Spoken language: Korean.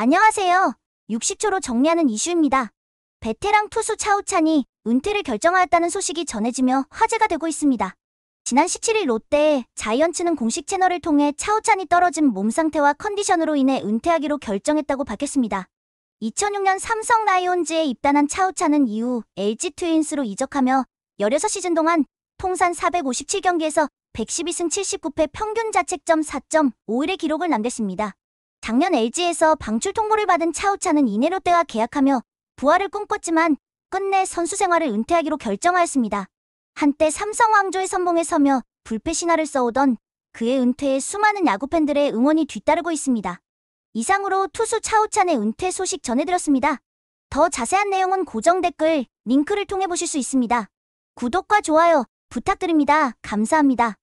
안녕하세요. 60초로 정리하는 이슈입니다. 베테랑 투수 차우찬이 은퇴를 결정하였다는 소식이 전해지며 화제가 되고 있습니다. 지난 17일 롯데에 자이언츠는 공식 채널을 통해 차우찬이 떨어진 몸 상태와 컨디션으로 인해 은퇴하기로 결정했다고 밝혔습니다. 2006년 삼성 라이온즈에 입단한 차우찬은 이후 LG 트윈스로 이적하며 16시즌 동안 통산 457경기에서 112승 79패 평균 자책점 4.5일의 기록을 남겼습니다. 작년 LG에서 방출 통보를 받은 차우찬은 이내 롯데와 계약하며 부활을 꿈꿨지만 끝내 선수 생활을 은퇴하기로 결정하였습니다. 한때 삼성 왕조의 선봉에 서며 불패 신화를 써오던 그의 은퇴에 수많은 야구팬들의 응원이 뒤따르고 있습니다. 이상으로 투수 차우찬의 은퇴 소식 전해드렸습니다. 더 자세한 내용은 고정 댓글, 링크를 통해 보실 수 있습니다. 구독과 좋아요 부탁드립니다. 감사합니다.